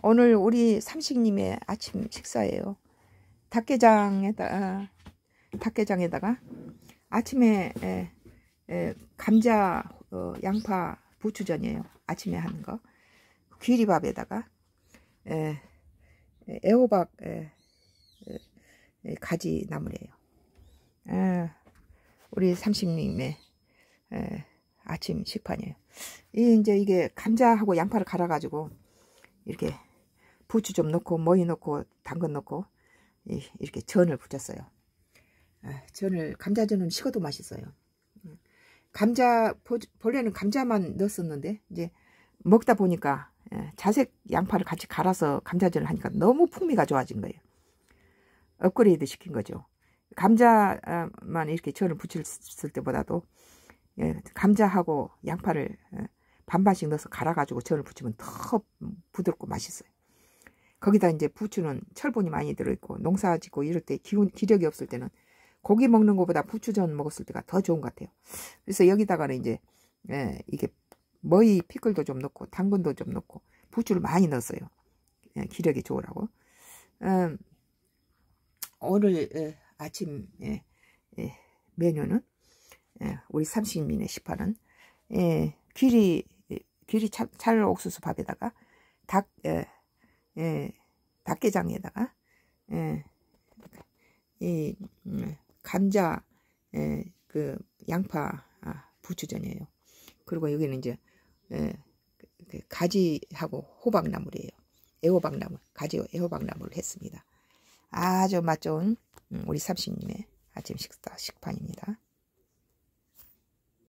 오늘 우리 삼식님의 아침 식사예요. 닭게장에다 아, 닭게장에다가 아침에 에, 에, 감자, 어, 양파, 부추전이에요. 아침에 하는 거. 귀리밥에다가 에, 애호박 에, 에, 가지 나물이에요. 에, 우리 삼식님의 에, 아침 식판이에요. 이 이제 이게 감자하고 양파를 갈아가지고 이렇게 부추 좀 넣고 머위 넣고 당근 넣고 이렇게 전을 부쳤어요. 아, 전을 감자전은 식어도 맛있어요. 음. 감자 본래는 감자만 넣었었는데 이제 먹다 보니까 예, 자색 양파를 같이 갈아서 감자전을 하니까 너무 풍미가 좋아진 거예요. 업그레이드 시킨 거죠. 감자만 이렇게 전을 부쳤을 때보다도 예, 감자하고 양파를 예, 반반씩 넣어서 갈아가지고 전을 부치면 더 부드럽고 맛있어요. 거기다 이제 부추는 철분이 많이 들어있고 농사 짓고 이럴 때 기운, 기력이 없을 때는 고기 먹는 것보다 부추전 먹었을 때가 더 좋은 것 같아요. 그래서 여기다가는 이제 예, 이게 머이 피클도 좀 넣고 당근도 좀 넣고 부추를 많이 넣었어요. 예, 기력이 좋으라고. 음, 오늘 예, 아침 예, 예, 메뉴는 예, 우리 삼식민의 시판은 예, 귀리 귀리 예, 찰, 옥수수 밥에다가 닭 예, 예, 박게장에다가 예, 이 감자, 음, 예, 그 양파, 아, 부추전이에요. 그리고 여기는 이제 예, 그, 그 가지하고 호박나물이에요. 애호박나물, 가지 애호박나물을 했습니다. 아주 맛 좋은 음, 우리 삼식님의 아침 식사 식판입니다.